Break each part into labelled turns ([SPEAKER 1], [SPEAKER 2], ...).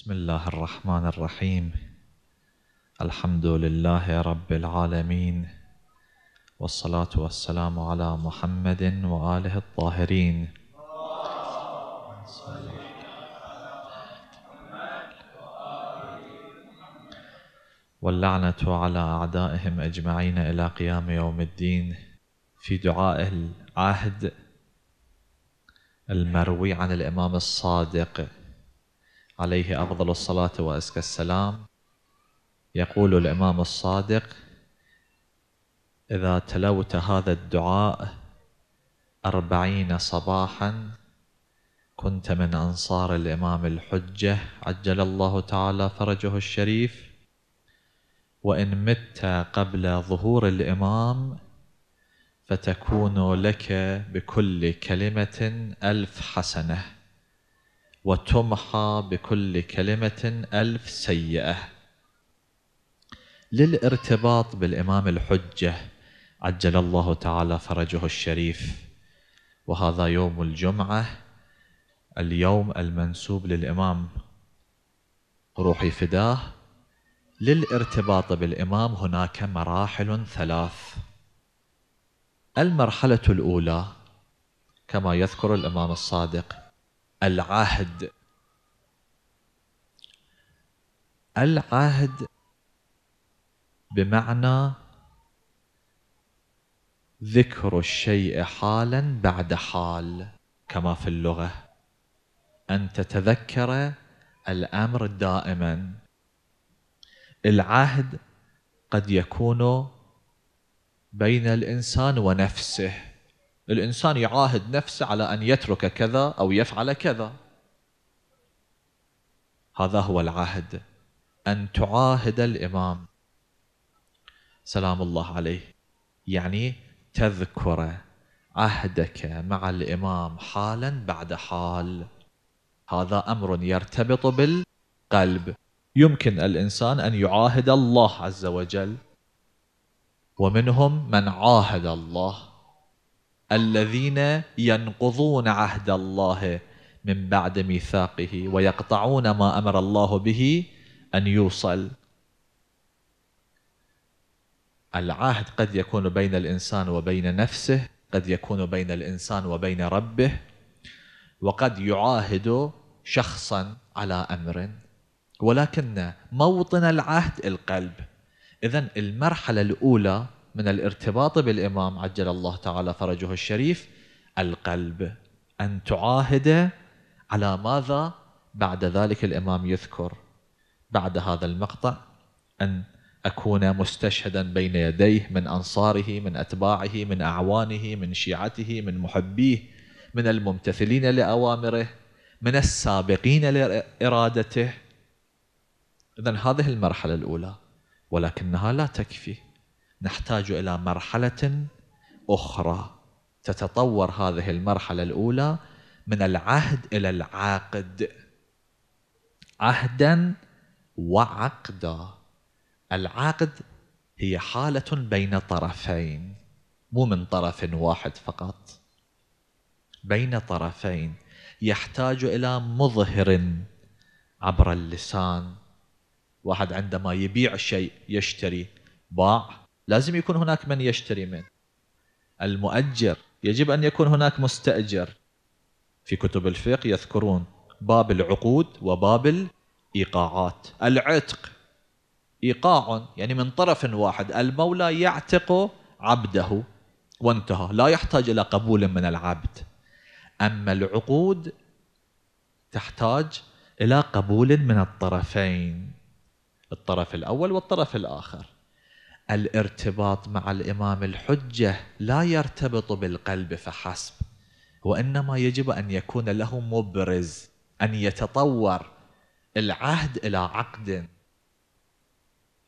[SPEAKER 1] بسم الله الرحمن الرحيم الحمد لله رب العالمين والصلاة والسلام على محمد وآله الطاهرين واللعنة على أعدائهم أجمعين إلى قيام يوم الدين في دعاء العهد المروي عن الإمام الصادق عليه أفضل الصلاة وأزكى السلام يقول الإمام الصادق إذا تلوت هذا الدعاء أربعين صباحا كنت من أنصار الإمام الحجة عجل الله تعالى فرجه الشريف وإن مت قبل ظهور الإمام فتكون لك بكل كلمة ألف حسنة وتمحى بكل كلمة ألف سيئة للارتباط بالإمام الحجة عجل الله تعالى فرجه الشريف وهذا يوم الجمعة اليوم المنسوب للإمام روحي فداه للارتباط بالإمام هناك مراحل ثلاث المرحلة الأولى كما يذكر الإمام الصادق العهد العهد بمعنى ذكر الشيء حالا بعد حال كما في اللغه ان تتذكر الامر دائما العهد قد يكون بين الانسان ونفسه الإنسان يعاهد نفسه على أن يترك كذا أو يفعل كذا هذا هو العهد أن تعاهد الإمام سلام الله عليه يعني تذكر عهدك مع الإمام حالا بعد حال هذا أمر يرتبط بالقلب يمكن الإنسان أن يعاهد الله عز وجل ومنهم من عاهد الله الذين ينقضون عهد الله من بعد ميثاقه ويقطعون ما امر الله به ان يوصل العهد قد يكون بين الانسان وبين نفسه قد يكون بين الانسان وبين ربه وقد يعاهد شخصا على امر ولكن موطن العهد القلب اذا المرحله الاولى من الارتباط بالإمام عجل الله تعالى فرجه الشريف القلب أن تعاهد على ماذا بعد ذلك الإمام يذكر بعد هذا المقطع أن أكون مستشهدا بين يديه من أنصاره من أتباعه من أعوانه من شيعته من محبيه من الممتثلين لأوامره من السابقين لإرادته إذا هذه المرحلة الأولى ولكنها لا تكفي نحتاج الى مرحله اخرى تتطور هذه المرحله الاولى من العهد الى العقد عهدا وعقدا العقد هي حاله بين طرفين مو من طرف واحد فقط بين طرفين يحتاج الى مظهر عبر اللسان واحد عندما يبيع شيء يشتري باع لازم يكون هناك من يشتري منه المؤجر يجب أن يكون هناك مستأجر في كتب الفقه يذكرون باب العقود وباب الإيقاعات العتق إيقاع يعني من طرف واحد المولى يعتق عبده وانتهى لا يحتاج إلى قبول من العبد أما العقود تحتاج إلى قبول من الطرفين الطرف الأول والطرف الآخر الارتباط مع الإمام الحجة لا يرتبط بالقلب فحسب وإنما يجب أن يكون له مبرز أن يتطور العهد إلى عقد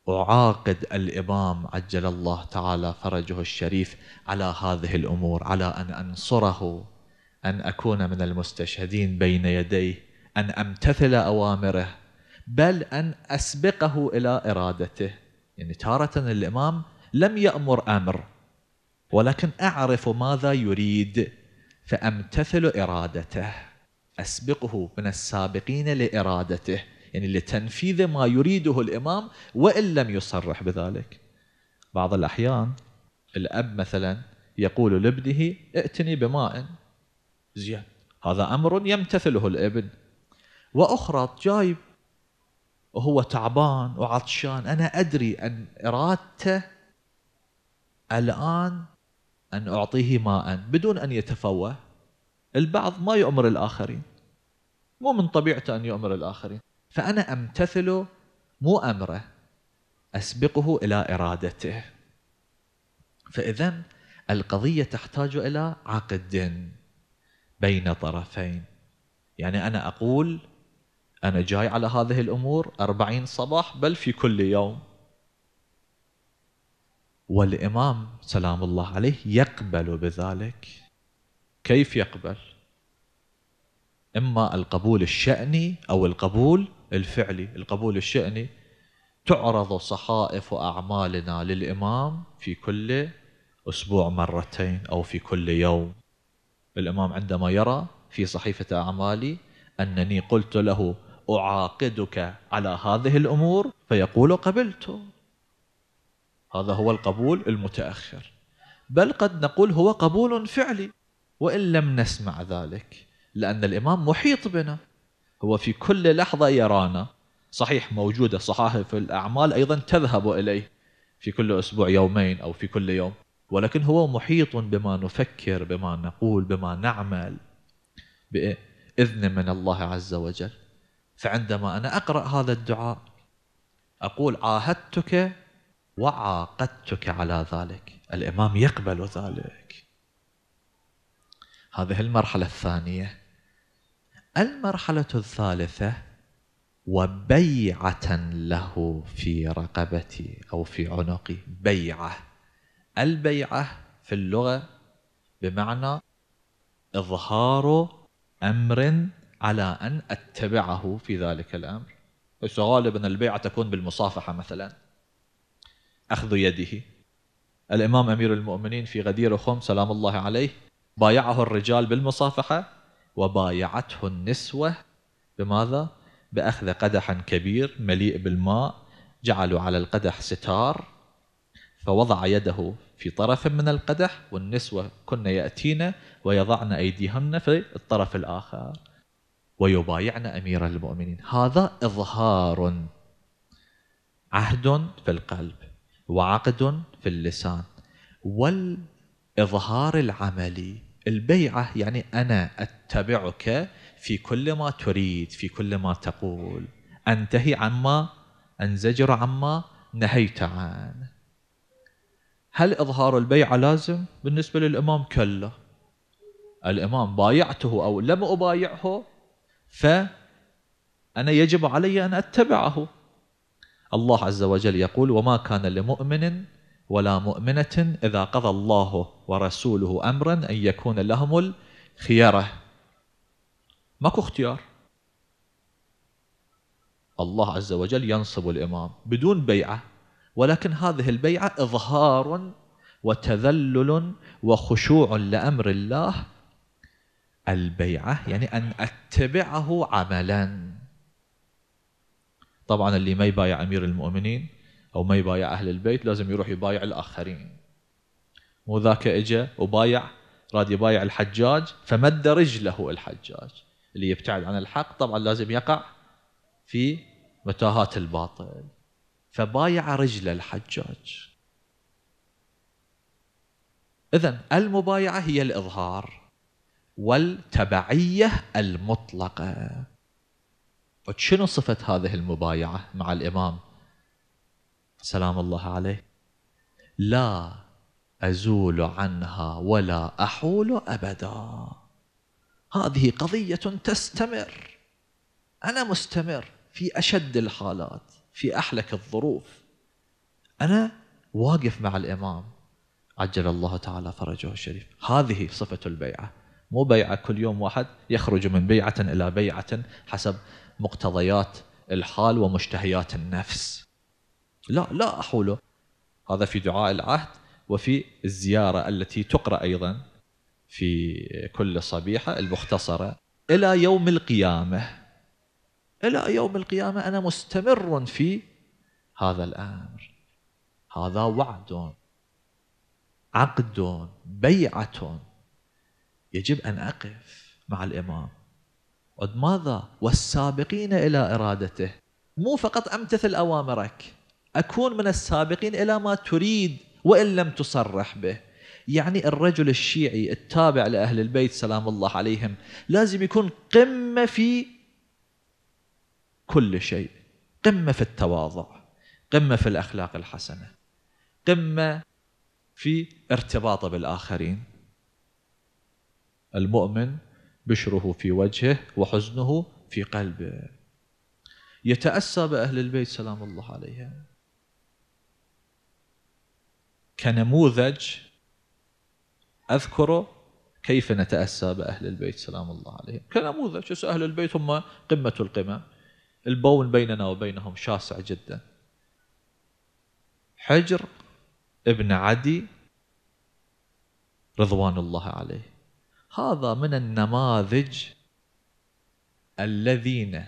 [SPEAKER 1] أعاقد الإمام عجل الله تعالى فرجه الشريف على هذه الأمور على أن أنصره أن أكون من المستشهدين بين يديه أن أمتثل أوامره بل أن أسبقه إلى إرادته يعني تارة الإمام لم يأمر أمر ولكن أعرف ماذا يريد فأمتثل إرادته أسبقه من السابقين لإرادته يعني لتنفيذ ما يريده الإمام وإن لم يصرح بذلك بعض الأحيان الأب مثلا يقول لابنه ائتني بماء زين هذا أمر يمتثله الابن وأخرى جايب وهو تعبان وعطشان أنا أدري أن إرادته الآن أن أعطيه ماء بدون أن يتفوه البعض ما يؤمر الآخرين مو من طبيعته أن يؤمر الآخرين فأنا أمتثله مو أمره أسبقه إلى إرادته فإذا القضية تحتاج إلى عقد بين طرفين يعني أنا أقول أنا جاي على هذه الأمور أربعين صباح بل في كل يوم والإمام سلام الله عليه يقبل بذلك كيف يقبل؟ إما القبول الشأني أو القبول الفعلي القبول الشأني تعرض صحائف أعمالنا للإمام في كل أسبوع مرتين أو في كل يوم الإمام عندما يرى في صحيفة أعمالي أنني قلت له أعاقدك على هذه الأمور فيقول قبلت هذا هو القبول المتأخر بل قد نقول هو قبول فعلي وإن لم نسمع ذلك لأن الإمام محيط بنا هو في كل لحظة يرانا صحيح موجودة صحائف الأعمال أيضا تذهب إليه في كل أسبوع يومين أو في كل يوم ولكن هو محيط بما نفكر بما نقول بما نعمل بإذن من الله عز وجل فعندما أنا أقرأ هذا الدعاء أقول عاهدتك وعاقدتك على ذلك الإمام يقبل ذلك هذه المرحلة الثانية المرحلة الثالثة وبيعة له في رقبتي أو في عنقي بيعة البيعة في اللغة بمعنى إظهار أمر على أن أتبعه في ذلك الأمر غالبا البيعة تكون بالمصافحة مثلا أخذ يده الإمام أمير المؤمنين في غدير خم سلام الله عليه بايعه الرجال بالمصافحة وبايعته النسوة بماذا؟ بأخذ قدح كبير مليء بالماء جعلوا على القدح ستار فوضع يده في طرف من القدح والنسوة كن يأتين ويضعن أيديهن في الطرف الآخر ويبايعن امير المؤمنين هذا اظهار عهد في القلب وعقد في اللسان والاظهار العملي البيعه يعني انا اتبعك في كل ما تريد في كل ما تقول انتهي عما انزجر عما نهيت عنه هل اظهار البيعه لازم بالنسبه للامام كلا الامام بايعته او لم ابايعه فأنا يجب علي أن أتبعه الله عز وجل يقول وما كان لمؤمن ولا مؤمنة إذا قضى الله ورسوله أمرا أن يكون لهم الخيارة ماكو اختيار الله عز وجل ينصب الإمام بدون بيعة ولكن هذه البيعة إظهار وتذلل وخشوع لأمر الله البيعة يعني أن أتبعه عملا طبعا اللي ما يبايع أمير المؤمنين أو ما يبايع أهل البيت لازم يروح يبايع الآخرين مو ذاك إجا وبايع راد يبايع الحجاج فمد رجله الحجاج اللي يبتعد عن الحق طبعا لازم يقع في متاهات الباطل فبايع رجل الحجاج إذا المبايعة هي الإظهار والتبعية المطلقة شنو صفة هذه المبايعة مع الإمام سلام الله عليه لا أزول عنها ولا أحول أبدا هذه قضية تستمر أنا مستمر في أشد الحالات في أحلك الظروف أنا واقف مع الإمام عجل الله تعالى فرجه الشريف هذه صفة البيعة مو بيعة كل يوم واحد يخرج من بيعة إلى بيعة حسب مقتضيات الحال ومشتهيات النفس لا لا أحوله هذا في دعاء العهد وفي الزيارة التي تقرأ أيضا في كل صبيحة المختصرة إلى يوم القيامة إلى يوم القيامة أنا مستمر في هذا الأمر هذا وعد عقد بيعة يجب أن أقف مع الإمام قد ماذا والسابقين إلى إرادته مو فقط أمتثل أوامرك أكون من السابقين إلى ما تريد وإن لم تصرح به يعني الرجل الشيعي التابع لأهل البيت سلام الله عليهم لازم يكون قمة في كل شيء قمة في التواضع قمة في الأخلاق الحسنة قمة في ارتباطه بالآخرين المؤمن بشره في وجهه وحزنه في قلبه يتأسى بأهل البيت سلام الله عليهم كنموذج أذكره كيف نتأسى بأهل البيت سلام الله عليهم كنموذج أهل البيت هم قمة القمم البون بيننا وبينهم شاسع جدا حجر ابن عدي رضوان الله عليه هذا من النماذج الذين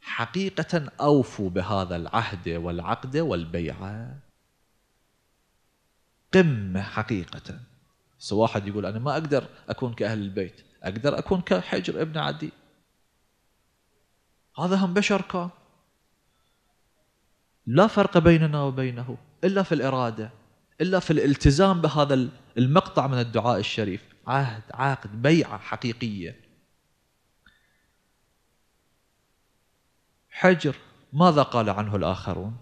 [SPEAKER 1] حقيقة أوفوا بهذا العهد والعقد والبيعة قمة حقيقة سواء واحد يقول أنا ما أقدر أكون كأهل البيت أقدر أكون كحجر ابن عدي هذا هم بشر كان لا فرق بيننا وبينه إلا في الإرادة إلا في الالتزام بهذا المقطع من الدعاء الشريف عهد عقد بيعة حقيقية حجر ماذا قال عنه الآخرون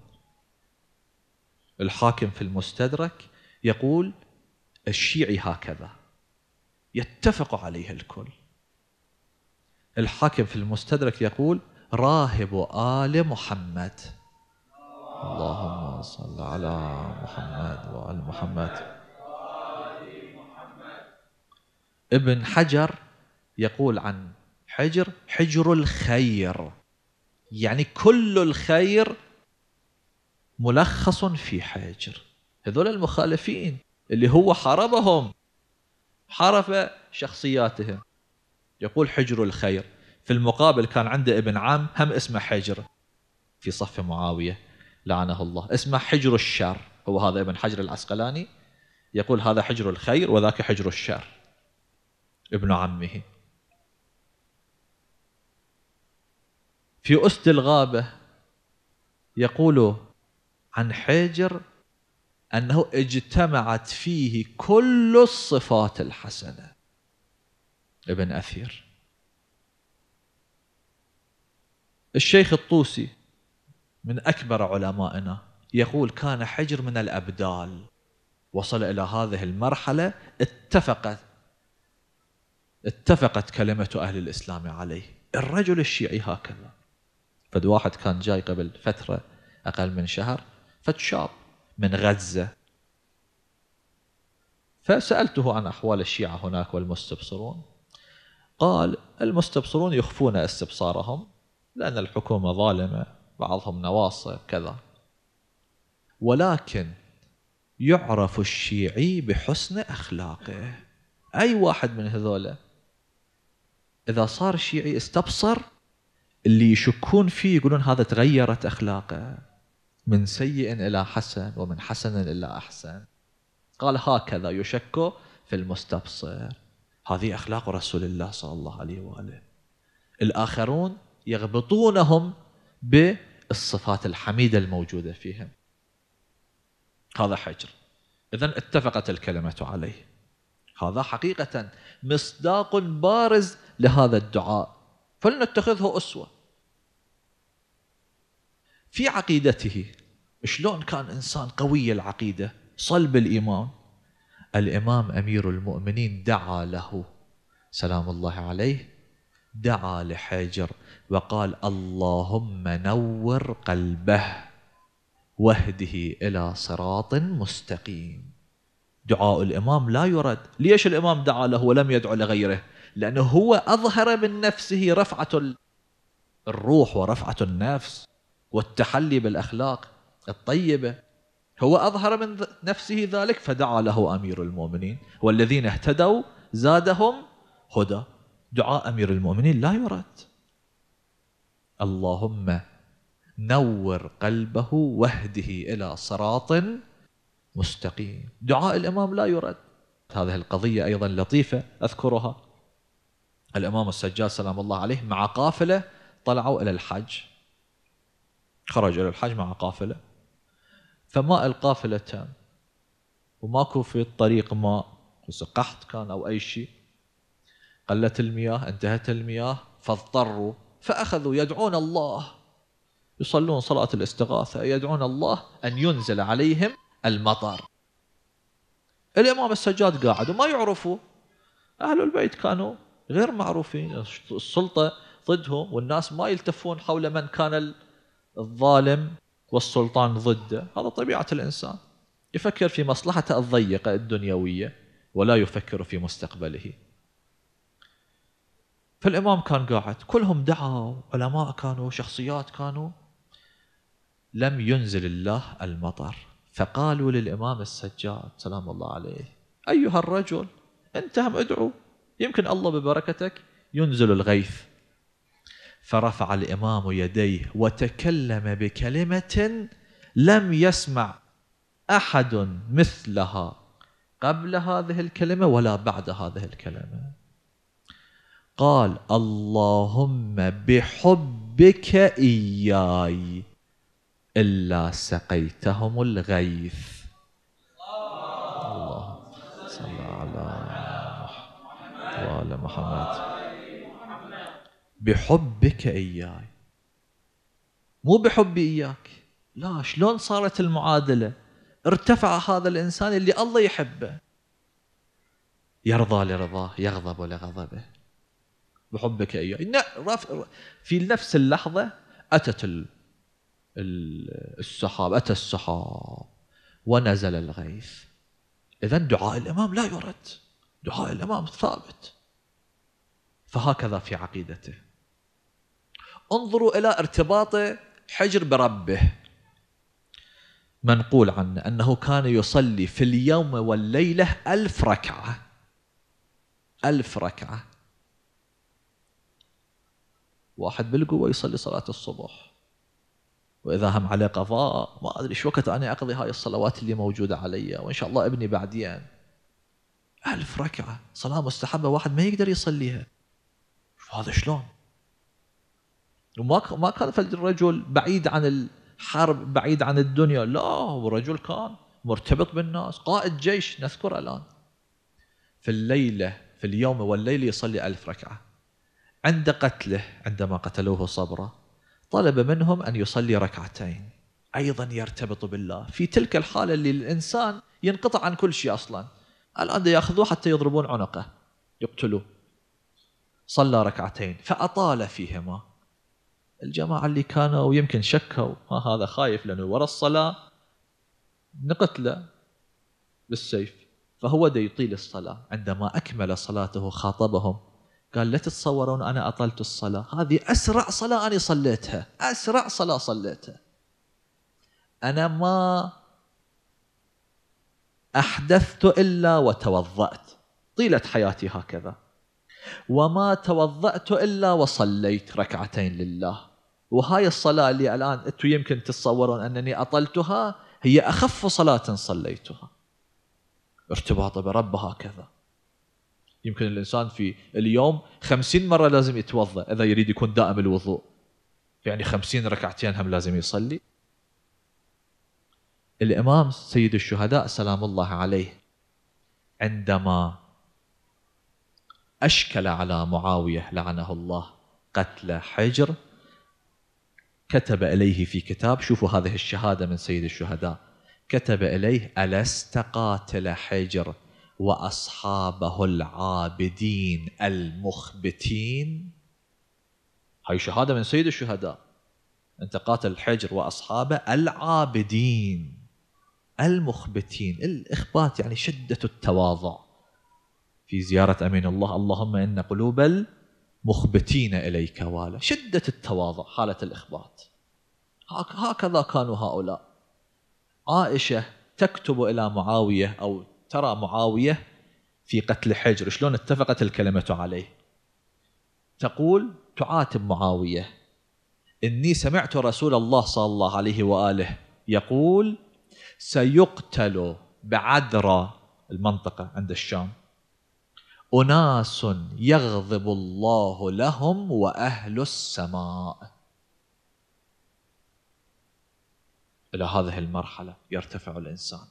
[SPEAKER 1] الحاكم في المستدرك يقول الشيعي هكذا يتفق عليه الكل الحاكم في المستدرك يقول راهب آل محمد اللهم صل على محمد وآل محمد ابن حجر يقول عن حجر حجر الخير يعني كل الخير ملخص في حجر هذول المخالفين اللي هو حاربهم حرف شخصياتهم يقول حجر الخير في المقابل كان عنده ابن عم هم اسمه حجر في صف معاوية لعنه الله اسمه حجر الشر هو هذا ابن حجر العسقلاني يقول هذا حجر الخير وذاك حجر الشر ابن عمه في أسد الغابة يقول عن حجر أنه اجتمعت فيه كل الصفات الحسنة ابن أثير الشيخ الطوسي من أكبر علمائنا يقول كان حجر من الأبدال وصل إلى هذه المرحلة اتفقت اتفقت كلمة أهل الإسلام عليه الرجل الشيعي هكذا فد واحد كان جاي قبل فترة أقل من شهر فد شاب من غزة فسألته عن أحوال الشيعة هناك والمستبصرون قال المستبصرون يخفون استبصارهم لأن الحكومة ظالمة بعضهم نواصب كذا ولكن يعرف الشيعي بحسن أخلاقه أي واحد من هذولا اذا صار شيعي استبصر اللي يشكون فيه يقولون هذا تغيرت اخلاقه من سيء الى حسن ومن حسن الى احسن قال هكذا يشك في المستبصر هذه اخلاق رسول الله صلى الله عليه واله الاخرون يغبطونهم بالصفات الحميده الموجوده فيهم هذا حجر اذا اتفقت الكلمه عليه هذا حقيقه مصداق بارز لهذا الدعاء فلنتخذه أسوة في عقيدته شلون كان إنسان قوي العقيدة صلب الإيمان الإمام أمير المؤمنين دعا له سلام الله عليه دعا لحجر وقال اللهم نور قلبه واهده إلى صراط مستقيم دعاء الإمام لا يرد ليش الإمام دعا له ولم يدعو لغيره لأنه هو أظهر من نفسه رفعة الروح ورفعة النفس والتحلي بالأخلاق الطيبة هو أظهر من نفسه ذلك فدعا له أمير المؤمنين والذين اهتدوا زادهم هدى دعاء أمير المؤمنين لا يرد اللهم نور قلبه واهده إلى صراط مستقيم دعاء الإمام لا يرد هذه القضية أيضا لطيفة أذكرها الإمام السجاد سلام الله عليه مع قافلة طلعوا إلى الحج خرجوا إلى الحج مع قافلة فماء القافلة تام وماكو في الطريق ماء قحط كان أو أي شيء قلت المياه انتهت المياه فاضطروا فأخذوا يدعون الله يصلون صلاة الاستغاثة يدعون الله أن ينزل عليهم المطر الإمام السجاد قاعد وما يعرفوا أهل البيت كانوا غير معروفين السلطه ضدهم والناس ما يلتفون حول من كان الظالم والسلطان ضده هذا طبيعه الانسان يفكر في مصلحته الضيقه الدنيويه ولا يفكر في مستقبله فالامام كان قاعد كلهم دعوا علماء كانوا شخصيات كانوا لم ينزل الله المطر فقالوا للامام السجاد سلام الله عليه ايها الرجل انت هم ادعو يمكن الله ببركتك ينزل الغيث فرفع الامام يديه وتكلم بكلمه لم يسمع احد مثلها قبل هذه الكلمه ولا بعد هذه الكلمه قال اللهم بحبك اياي الا سقيتهم الغيث محمد بحبك إياي مو بحبي إياك لا شلون صارت المعادلة ارتفع هذا الإنسان اللي الله يحبه يرضى لرضاه يغضب لغضبه بحبك إياي في نفس اللحظة أتت السحاب أتى السحاب ونزل الغيث إذا دعاء الإمام لا يرد دعاء الإمام ثابت فهكذا في عقيدته انظروا إلى ارتباطه حجر بربه منقول عنه أنه كان يصلي في اليوم والليلة ألف ركعة ألف ركعة واحد بالقوة يصلي صلاة الصبح وإذا هم عليه قضاء ما أدري شو وقت أنا أقضي هاي الصلوات اللي موجودة علي وإن شاء الله ابني بعدين ألف ركعة صلاة مستحبة واحد ما يقدر يصليها هذا شلون؟ وما ما كان الرجل بعيد عن الحرب بعيد عن الدنيا لا هو رجل كان مرتبط بالناس قائد جيش نذكر الآن في الليلة في اليوم والليل يصلي ألف ركعة عند قتله عندما قتلوه صبرة طلب منهم أن يصلي ركعتين أيضا يرتبط بالله في تلك الحالة اللي الإنسان ينقطع عن كل شيء أصلا الآن يأخذوه حتى يضربون عنقه يقتلوه صلى ركعتين فأطال فيهما الجماعة اللي كانوا يمكن شكوا ما هذا خايف لأنه ورا الصلاة نقتله بالسيف فهو دا يطيل الصلاة عندما أكمل صلاته خاطبهم قال لا تتصورون أنا أطلت الصلاة هذه أسرع صلاة أنا صليتها أسرع صلاة صليتها أنا ما أحدثت إلا وتوضأت طيلة حياتي هكذا وما توضأت إلا وصليت ركعتين لله وهاي الصلاة اللي الآن أنتم يمكن تتصورون أنني أطلتها هي أخف صلاة صليتها ارتباط برب هكذا يمكن الإنسان في اليوم خمسين مرة لازم يتوضأ إذا يريد يكون دائم الوضوء يعني خمسين ركعتين هم لازم يصلي الإمام سيد الشهداء سلام الله عليه عندما أشكل على معاوية لعنه الله قتل حجر كتب إليه في كتاب شوفوا هذه الشهادة من سيد الشهداء كتب إليه ألست قاتل حجر وأصحابه العابدين المخبتين هاي شهادة من سيد الشهداء أنت قاتل حجر وأصحابه العابدين المخبتين الإخبات يعني شدة التواضع في زيارة أمين الله اللهم إن قلوب المخبتين إليك والا شدة التواضع حالة الإخبات هكذا كانوا هؤلاء عائشة تكتب إلى معاوية أو ترى معاوية في قتل حجر شلون اتفقت الكلمة عليه تقول تعاتب معاوية إني سمعت رسول الله صلى الله عليه وآله يقول سيقتل بعذرة المنطقة عند الشام أناس يغضب الله لهم وأهل السماء إلى هذه المرحلة يرتفع الإنسان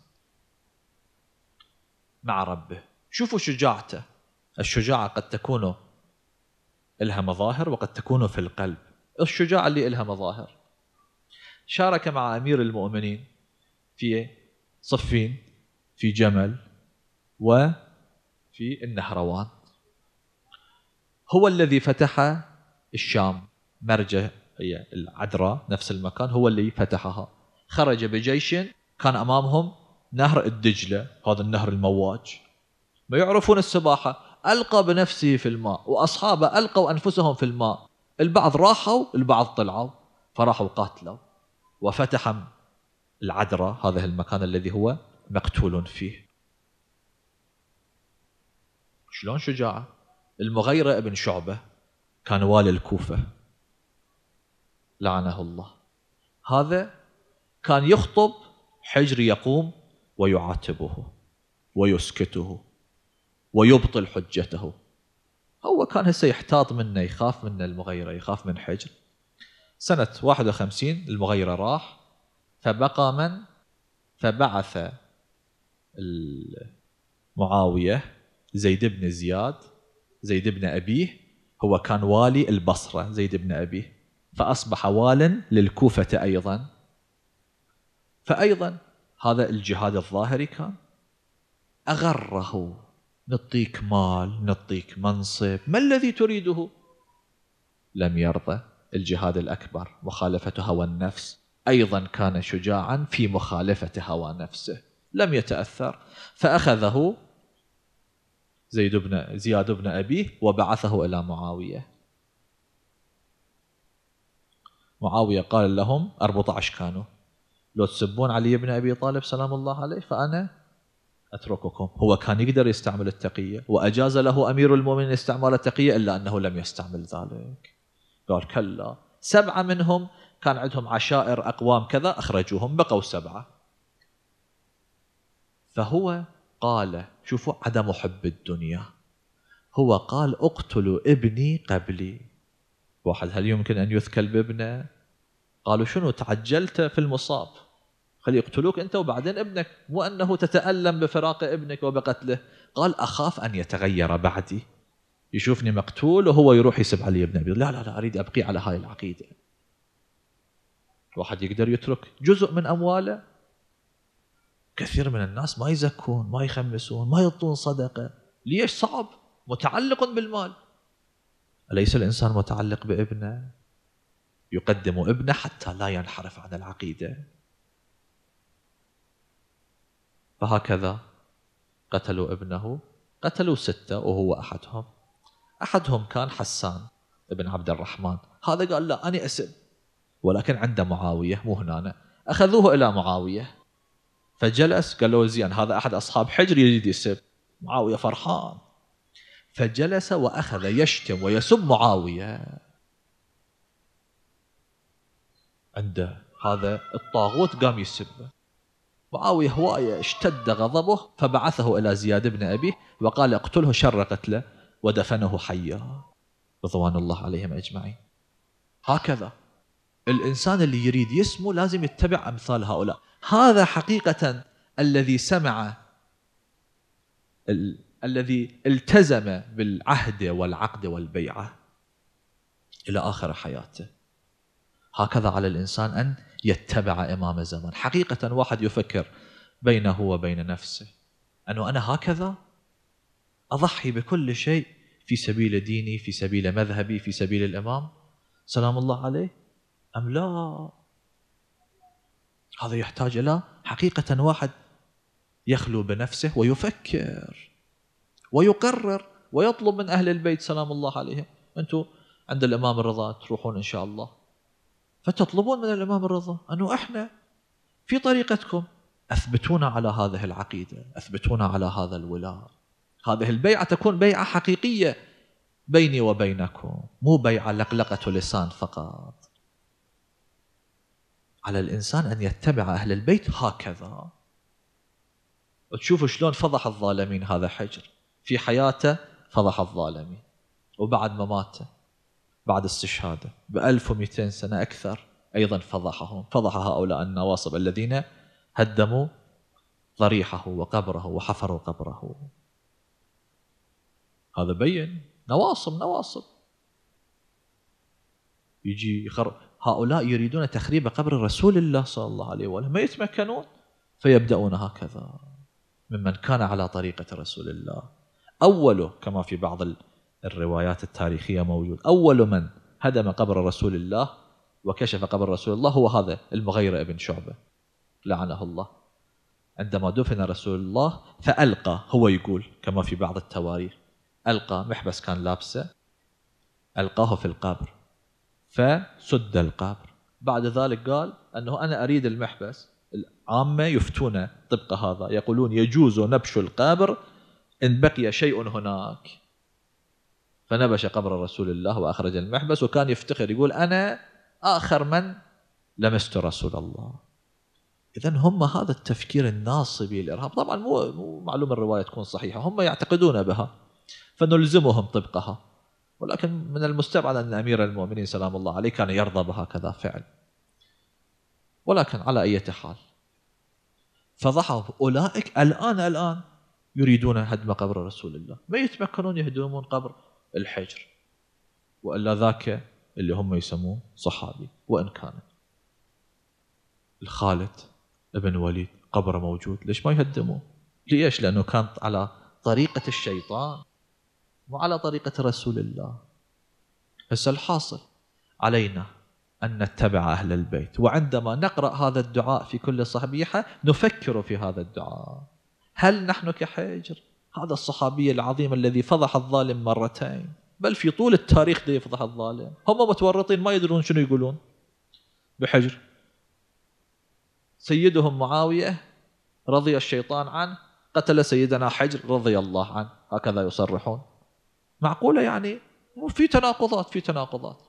[SPEAKER 1] مع ربه شوفوا شجاعته الشجاعة قد تكون لها مظاهر وقد تكون في القلب الشجاعة اللي لها مظاهر شارك مع أمير المؤمنين في صفين في جمل و في النهروان هو الذي فتح الشام مرجة هي العذراء نفس المكان هو اللي فتحها خرج بجيش كان أمامهم نهر الدجلة هذا النهر المواج ما يعرفون السباحة ألقى بنفسه في الماء وأصحابه ألقوا أنفسهم في الماء البعض راحوا البعض طلعوا فراحوا قاتلوا وفتح العذراء هذا المكان الذي هو مقتول فيه شلون شجاعة المغيرة ابن شعبة كان والي الكوفة لعنه الله هذا كان يخطب حجر يقوم ويعاتبه ويسكته ويبطل حجته هو كان هسه يحتاط منه يخاف من المغيرة يخاف من حجر سنة 51 المغيرة راح فبقى من فبعث معاوية زيد بن زياد زيد بن أبيه هو كان والي البصرة زيد بن أبيه فأصبح والا للكوفة أيضا فأيضا هذا الجهاد الظاهري كان أغره نعطيك مال نعطيك منصب ما الذي تريده لم يرضى الجهاد الأكبر مخالفة هوى النفس أيضا كان شجاعا في مخالفة هوى نفسه لم يتأثر فأخذه زيد بن زياد بن أبيه وبعثه إلى معاوية معاوية قال لهم 14 كانوا لو تسبون علي بن أبي طالب سلام الله عليه فأنا أترككم هو كان يقدر يستعمل التقية وأجاز له أمير المؤمنين استعمال التقية إلا أنه لم يستعمل ذلك قال كلا سبعة منهم كان عندهم عشائر أقوام كذا أخرجوهم بقوا سبعة فهو قال شوفوا عدم حب الدنيا هو قال اقتلوا ابني قبلي واحد هل يمكن أن يثكل بابنه قالوا شنو تعجلت في المصاب خلي يقتلوك أنت وبعدين ابنك مو أنه تتألم بفراق ابنك وبقتله قال أخاف أن يتغير بعدي يشوفني مقتول وهو يروح يسب علي ابن أبي لا لا لا أريد أبقي على هاي العقيدة واحد يقدر يترك جزء من أمواله كثير من الناس ما يزكون ما يخمسون ما يعطون صدقة ليش صعب متعلق بالمال أليس الإنسان متعلق بابنه يقدم ابنه حتى لا ينحرف عن العقيدة فهكذا قتلوا ابنه قتلوا ستة وهو أحدهم أحدهم كان حسان ابن عبد الرحمن هذا قال لا أنا أسب ولكن عند معاوية مو هنا أخذوه إلى معاوية فجلس قال له زين هذا احد اصحاب حجر يريد يسب معاويه فرحان فجلس واخذ يشتم ويسب معاويه عند هذا الطاغوت قام يسبه معاويه هوايه اشتد غضبه فبعثه الى زياد بن ابيه وقال اقتله شر قتله ودفنه حيا رضوان الله عليهم اجمعين هكذا الانسان اللي يريد يسمو لازم يتبع امثال هؤلاء هذا حقيقة الذي سمع ال... الذي التزم بالعهد والعقد والبيعة إلى آخر حياته هكذا على الإنسان أن يتبع إمام الزمان حقيقة واحد يفكر بينه وبين نفسه أنه أنا هكذا أضحي بكل شيء في سبيل ديني في سبيل مذهبي في سبيل الإمام سلام الله عليه أم لا هذا يحتاج الى حقيقه واحد يخلو بنفسه ويفكر ويقرر ويطلب من اهل البيت سلام الله عليهم انتم عند الامام الرضا تروحون ان شاء الله فتطلبون من الامام الرضا انه احنا في طريقتكم اثبتونا على هذه العقيده، اثبتونا على هذا الولاء. هذه البيعه تكون بيعه حقيقيه بيني وبينكم، مو بيعه لقلقه لسان فقط. على الإنسان أن يتبع أهل البيت هكذا تشوفوا شلون فضح الظالمين هذا حجر في حياته فضح الظالمين وبعد مماته بعد استشهاده ب 1200 سنة أكثر أيضا فضحهم فضح هؤلاء النواصب الذين هدموا ضريحه وقبره وحفروا قبره هذا بين نواصب نواصب يجي يخرب هؤلاء يريدون تخريب قبر رسول الله صلى الله عليه وآله ما يتمكنون فيبدأون هكذا ممن كان على طريقة رسول الله أول كما في بعض الروايات التاريخية موجود أول من هدم قبر رسول الله وكشف قبر رسول الله هو هذا المغيرة بن شعبة لعنه الله عندما دفن رسول الله فألقى هو يقول كما في بعض التواريخ ألقى محبس كان لابسه ألقاه في القبر فسد القبر بعد ذلك قال أنه أنا أريد المحبس العامة يفتون طبق هذا يقولون يجوز نبش القبر إن بقي شيء هناك فنبش قبر رسول الله وأخرج المحبس وكان يفتخر يقول أنا آخر من لمست رسول الله اذا هم هذا التفكير الناصبي للارهاب طبعا مو مو معلوم الروايه تكون صحيحه هم يعتقدون بها فنلزمهم طبقها ولكن من المستبعد أن أمير المؤمنين سلام الله عليه كان يرضى بهكذا فعل ولكن على أي حال فضحوا أولئك الآن الآن يريدون هدم قبر رسول الله ما يتمكنون يهدمون قبر الحجر وإلا ذاك اللي هم يسموه صحابي وإن كان الخالد ابن وليد قبره موجود ليش ما يهدموه ليش لأنه كان على طريقة الشيطان وعلى طريقة رسول الله هسه الحاصل علينا أن نتبع أهل البيت وعندما نقرأ هذا الدعاء في كل صحبيحة نفكر في هذا الدعاء هل نحن كحجر هذا الصحابي العظيم الذي فضح الظالم مرتين بل في طول التاريخ ده يفضح الظالم هم متورطين ما يدرون شنو يقولون بحجر سيدهم معاوية رضي الشيطان عنه قتل سيدنا حجر رضي الله عنه هكذا يصرحون معقولة يعني في تناقضات في تناقضات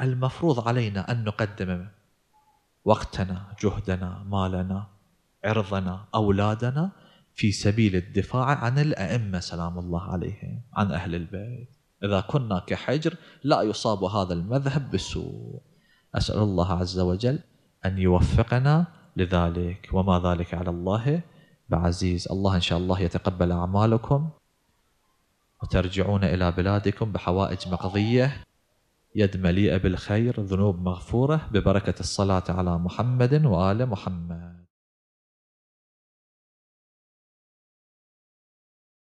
[SPEAKER 1] المفروض علينا أن نقدم وقتنا جهدنا مالنا عرضنا أولادنا في سبيل الدفاع عن الأئمة سلام الله عليهم عن أهل البيت إذا كنا كحجر لا يصاب هذا المذهب بالسوء أسأل الله عز وجل أن يوفقنا لذلك وما ذلك على الله بعزيز الله إن شاء الله يتقبل أعمالكم وترجعون إلى بلادكم بحوائج مقضية يد مليئة بالخير ذنوب مغفورة ببركة الصلاة على محمد وآل محمد